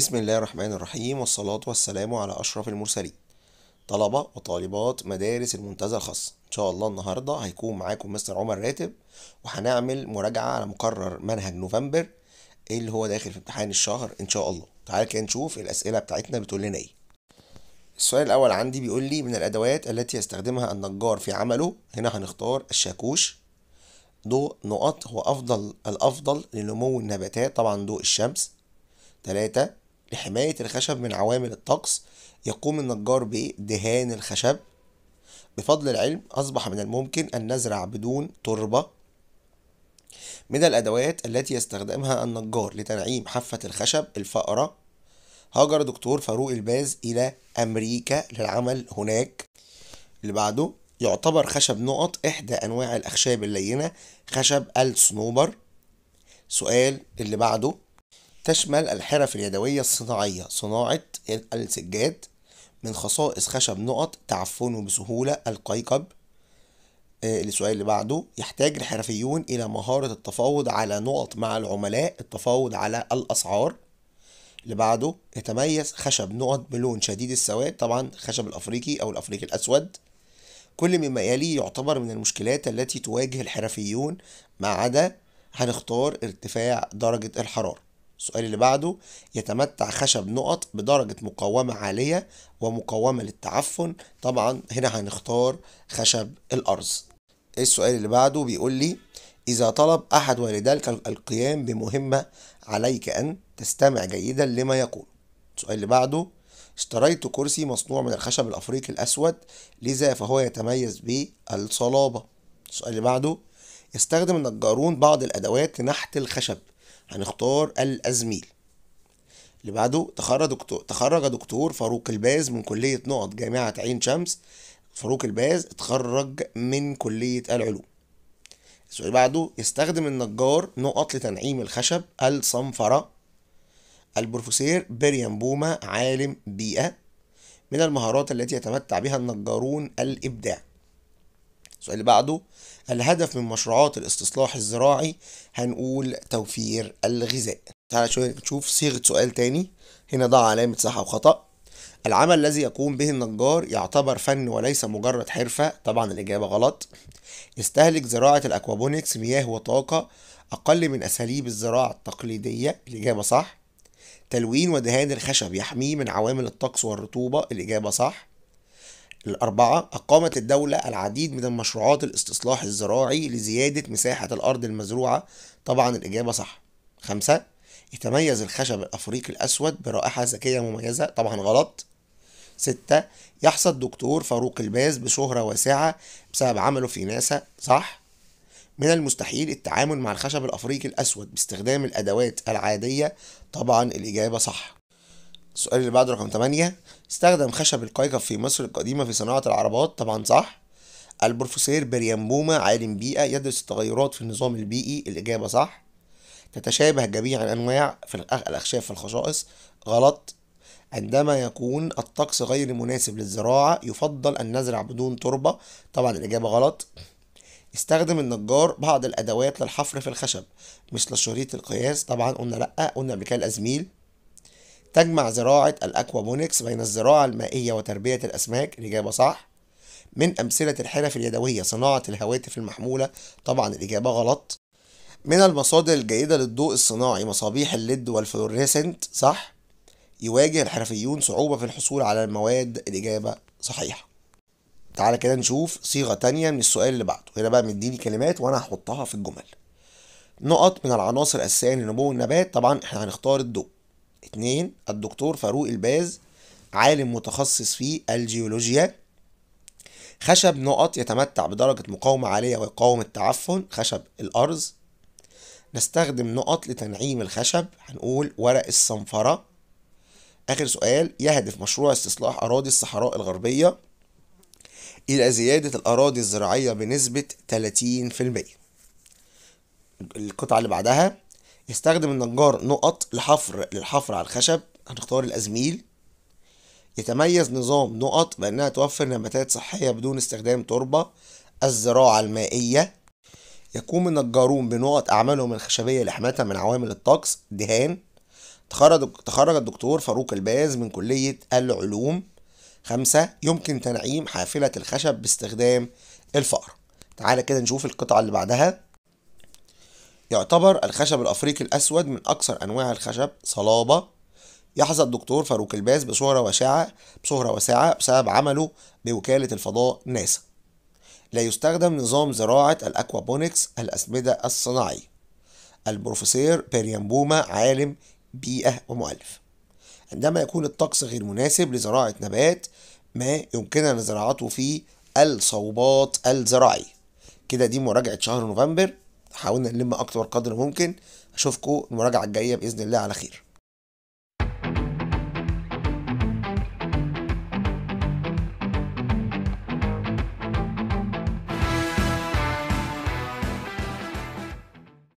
بسم الله الرحمن الرحيم والصلاة والسلام على أشرف المرسلين طلبة وطالبات مدارس المنتزه الخاص إن شاء الله النهاردة هيكون معاكم مستر عمر راتب وهنعمل مراجعة على مقرر منهج نوفمبر اللي هو داخل في امتحان الشهر إن شاء الله تعال كده نشوف الأسئلة بتاعتنا بتقول لنا إيه السؤال الأول عندي بيقول لي من الأدوات التي يستخدمها النجار في عمله هنا هنختار الشاكوش ضوء نقط هو أفضل الأفضل لنمو النباتات طبعا ضوء الشمس تلاتة لحماية الخشب من عوامل الطقس يقوم النجار بدهان الخشب بفضل العلم أصبح من الممكن أن نزرع بدون تربة من الأدوات التي يستخدمها النجار لتنعيم حافة الخشب الفأرة هاجر دكتور فاروق الباز إلى أمريكا للعمل هناك اللي بعده يعتبر خشب نقط إحدى أنواع الأخشاب اللينة خشب الصنوبر سؤال اللي بعده تشمل الحرف اليدوية الصناعية صناعة السجاد من خصائص خشب نقط تعفنه بسهولة القيقب آه، السؤال اللي بعده يحتاج الحرفيون إلى مهارة التفاوض على نقط مع العملاء التفاوض على الأسعار اللي بعده يتميز خشب نقط بلون شديد السواد طبعا خشب الأفريقي أو الأفريقي الأسود كل مما يلي يعتبر من المشكلات التي تواجه الحرفيون ما عدا هنختار ارتفاع درجة الحرارة السؤال اللي بعده يتمتع خشب نقط بدرجة مقاومة عالية ومقاومة للتعفن طبعا هنا هنختار خشب الأرز إيه السؤال اللي بعده بيقول لي إذا طلب أحد والدالك القيام بمهمة عليك أن تستمع جيدا لما يقول السؤال اللي بعده اشتريت كرسي مصنوع من الخشب الأفريقي الأسود لذا فهو يتميز بالصلابة السؤال اللي بعده يستخدم النجارون بعض الأدوات لنحت الخشب هنختار الأزميل اللي بعده تخرج دكتور تخرج دكتور فاروق الباز من كلية نقط جامعة عين شمس فاروق الباز اتخرج من كلية العلوم السؤال اللي بعده يستخدم النجار نقط لتنعيم الخشب الصنفرة البروفيسور بيريان بوما عالم بيئة من المهارات التي يتمتع بها النجارون الإبداع السؤال اللي بعده الهدف من مشروعات الاستصلاح الزراعي هنقول توفير الغذاء تعالى نشوف صيغة سؤال تاني هنا ضع علامة صح أو خطأ العمل الذي يقوم به النجار يعتبر فن وليس مجرد حرفة طبعا الإجابة غلط يستهلك زراعة الأكوابونكس مياه وطاقة أقل من أساليب الزراعة التقليدية الإجابة صح تلوين ودهان الخشب يحميه من عوامل الطقس والرطوبة الإجابة صح الأربعة أقامت الدولة العديد من المشروعات الاستصلاح الزراعي لزيادة مساحة الأرض المزروعة طبعا الإجابة صح خمسة يتميز الخشب الأفريقي الأسود برائحة ذكية مميزة طبعا غلط ستة يحصد دكتور فاروق الباز بشهرة واسعة بسبب عمله في ناسا صح من المستحيل التعامل مع الخشب الأفريقي الأسود باستخدام الأدوات العادية طبعا الإجابة صح السؤال اللي بعده رقم 8 استخدم خشب القيقب في مصر القديمة في صناعة العربات طبعا صح البروفيسور بوما عالم بيئة يدرس التغيرات في النظام البيئي الإجابة صح تتشابه جميع الانواع في الأخشاب في الخصائص غلط عندما يكون الطقس غير مناسب للزراعة يفضل أن نزرع بدون تربة طبعا الإجابة غلط استخدم النجار بعض الأدوات للحفر في الخشب مثل شريط القياس طبعا قلنا لأ قلنا قبل كده الأزميل تجمع زراعة الأكوابونكس بين الزراعة المائية وتربية الأسماك الإجابة صح من أمثلة الحرف اليدوية صناعة الهواتف المحمولة طبعا الإجابة غلط من المصادر الجيدة للضوء الصناعي مصابيح الليد والفلوريسنت صح يواجه الحرفيون صعوبة في الحصول على المواد الإجابة صحيحة تعالى كده نشوف صيغة تانية من السؤال اللي بعده هنا بقى مديني كلمات وأنا هحطها في الجمل نقط من العناصر الأساسية لنمو النبات طبعا احنا هنختار الضوء اتنين الدكتور فاروق الباز عالم متخصص في الجيولوجيا خشب نقط يتمتع بدرجة مقاومة عالية ويقاوم التعفن خشب الأرز نستخدم نقط لتنعيم الخشب هنقول ورق الصنفرة آخر سؤال يهدف مشروع استصلاح أراضي الصحراء الغربية إلى زيادة الأراضي الزراعية بنسبة 30% القطعة اللي بعدها يستخدم النجار نقط لحفر للحفر على الخشب هنختار الأزميل يتميز نظام نقط بأنها توفر نباتات صحية بدون استخدام تربة الزراعة المائية يقوم النجارون بنقط أعمالهم الخشبية لحمايتها من عوامل الطقس دهان تخرج تخرج الدكتور فاروق الباز من كلية العلوم خمسة يمكن تنعيم حافلة الخشب باستخدام الفأرة تعالى كده نشوف القطعة اللي بعدها يعتبر الخشب الأفريقي الأسود من أكثر أنواع الخشب صلابة يحظى الدكتور فاروق الباز بشهرة واسعة بشهرة واسعة بسبب عمله بوكالة الفضاء ناسا لا يستخدم نظام زراعة الأكوابونكس الأسمدة الصناعي البروفيسور بيريان بوما عالم بيئة ومؤلف عندما يكون الطقس غير مناسب لزراعة نبات ما يمكننا زراعته في الصوبات الزراعية كده دي مراجعة شهر نوفمبر حاولنا نلم اكتر قدر ممكن اشوفكم المراجعه الجايه باذن الله على خير